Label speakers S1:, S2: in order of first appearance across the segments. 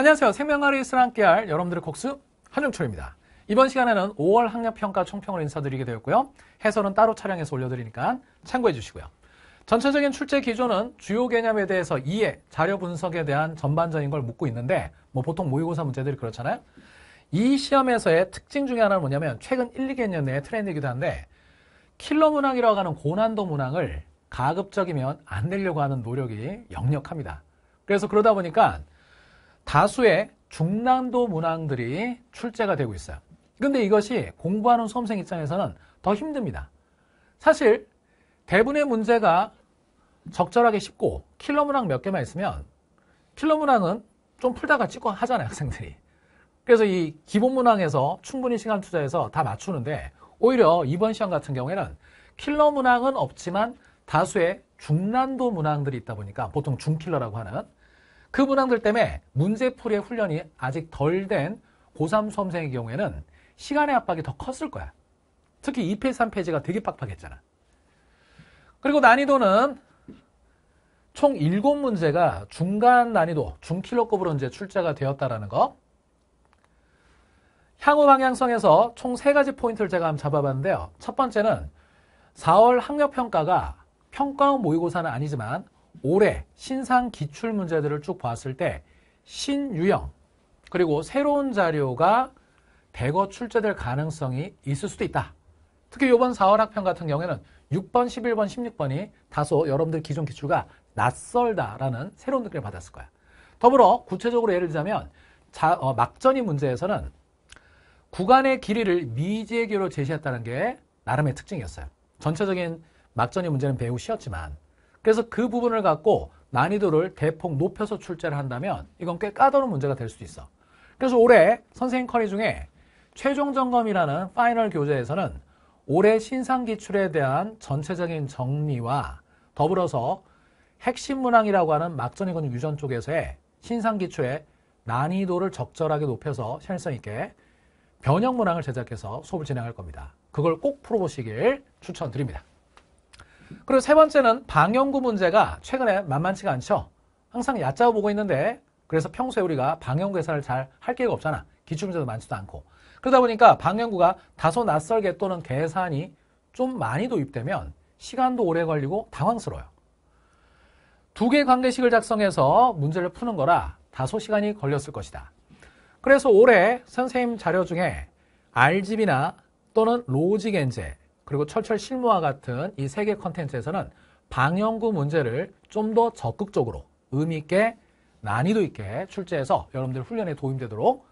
S1: 안녕하세요. 생명아리스랑 함께할 여러분들의 곡수 한용철입니다. 이번 시간에는 5월 학력평가 총평을 인사드리게 되었고요. 해설은 따로 촬영해서 올려드리니까 참고해 주시고요. 전체적인 출제 기조는 주요 개념에 대해서 이해, 자료 분석에 대한 전반적인 걸 묻고 있는데 뭐 보통 모의고사 문제들이 그렇잖아요. 이 시험에서의 특징 중에 하나는 뭐냐면 최근 1, 2개년 내의 트렌드이기도 한데 킬러 문항이라고 하는 고난도 문항을 가급적이면 안 내려고 하는 노력이 역력합니다. 그래서 그러다 보니까 다수의 중난도 문항들이 출제가 되고 있어요. 근데 이것이 공부하는 수험생 입장에서는 더 힘듭니다. 사실 대부분의 문제가 적절하게 쉽고 킬러 문항 몇 개만 있으면 킬러 문항은 좀 풀다가 찍고 하잖아요, 학생들이. 그래서 이 기본 문항에서 충분히 시간 투자해서 다 맞추는데 오히려 이번 시험 같은 경우에는 킬러 문항은 없지만 다수의 중난도 문항들이 있다 보니까 보통 중킬러라고 하는 그 문항들 때문에 문제풀이의 훈련이 아직 덜 된 고3 수험생의 경우에는 시간의 압박이 더 컸을 거야. 특히 2페이지, 3페이지가 되게 빡빡했잖아. 그리고 난이도는 총 7문제가 중간 난이도, 중킬러급으로 이제 출제가 되었다라는 거. 향후 방향성에서 총 3가지 포인트를 제가 한번 잡아봤는데요. 첫 번째는 4월 학력평가가 평가원 모의고사는 아니지만 올해 신상 기출 문제들을 쭉 봤을 때 신유형 그리고 새로운 자료가 대거 출제될 가능성이 있을 수도 있다. 특히 이번 4월 학평 같은 경우에는 6번, 11번, 16번이 다소 여러분들 기존 기출과 낯설다라는 새로운 느낌을 받았을 거야. 더불어 구체적으로 예를 들자면 자, 어, 막전이 문제에서는 구간의 길이를 미제의로 제시했다는 게 나름의 특징이었어요. 전체적인 막전이 문제는 배우 쉬웠지만 그래서 그 부분을 갖고 난이도를 대폭 높여서 출제를 한다면 이건 꽤 까다로운 문제가 될 수도 있어. 그래서 올해 선생님 커리 중에 최종 점검이라는 파이널 교재에서는 올해 신상 기출에 대한 전체적인 정리와 더불어서 핵심 문항이라고 하는 막전이건 유전 쪽에서의 신상 기출의 난이도를 적절하게 높여서 현 실성 있게 변형 문항을 제작해서 수업을 진행할 겁니다. 그걸 꼭 풀어보시길 추천드립니다. 그리고 세 번째는 방영구 문제가 최근에 만만치가 않죠. 항상 얕잡아 보고 있는데 그래서 평소에 우리가 방영구 계산을 잘 할 기회가 없잖아. 기출문제도 많지도 않고. 그러다 보니까 방영구가 다소 낯설게 또는 계산이 좀 많이 도입되면 시간도 오래 걸리고 당황스러워요. 두 개의 관계식을 작성해서 문제를 푸는 거라 다소 시간이 걸렸을 것이다. 그래서 올해 선생님 자료 중에 RGB나 또는 로직엔제 그리고 철철 실무와 같은 이세계 컨텐츠에서는 방영구 문제를 좀 더 적극적으로 의미 있게 난이도 있게 출제해서 여러분들 훈련에 도움되도록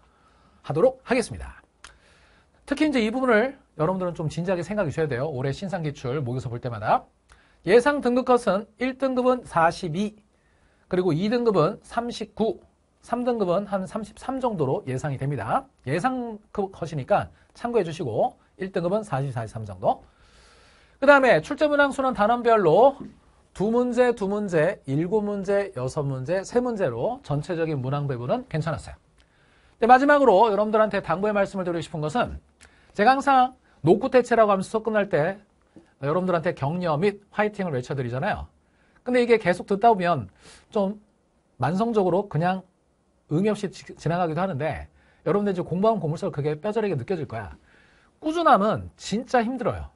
S1: 하도록 하겠습니다. 특히 이제 이 부분을 여러분들은 좀 진지하게 생각해 주셔야 돼요. 올해 신상 기출 모의고사 볼 때마다 예상 등급 컷은 1등급은 42, 그리고 2등급은 39, 3등급은 한 33 정도로 예상이 됩니다. 예상 컷이니까 참고해 주시고 1등급은 40, 43 정도, 그 다음에 출제문항 수는 단원별로 두 문제, 두 문제, 일곱 문제, 여섯 문제, 세 문제로 전체적인 문항 배분은 괜찮았어요. 근 마지막으로 여러분들한테 당부의 말씀을 드리고 싶은 것은 제가 항상 노크대체라고 하면서 수업 끝날 때 여러분들한테 격려 및 화이팅을 외쳐드리잖아요. 근데 이게 계속 듣다 보면 좀 만성적으로 그냥 의미 없이 지나가기도 하는데 여러분들 이제 공부한 고물설 그게 뼈저리게 느껴질 거야. 꾸준함은 진짜 힘들어요.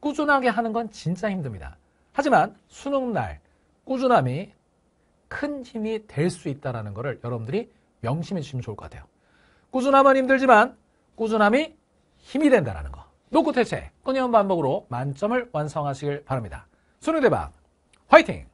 S1: 꾸준하게 하는 건 진짜 힘듭니다. 하지만 수능날 꾸준함이 큰 힘이 될 수 있다는 것을 여러분들이 명심해 주시면 좋을 것 같아요. 꾸준함은 힘들지만 꾸준함이 힘이 된다는 거. 노코태체, 끊임없 반복으로 만점을 완성하시길 바랍니다. 수능대박 화이팅!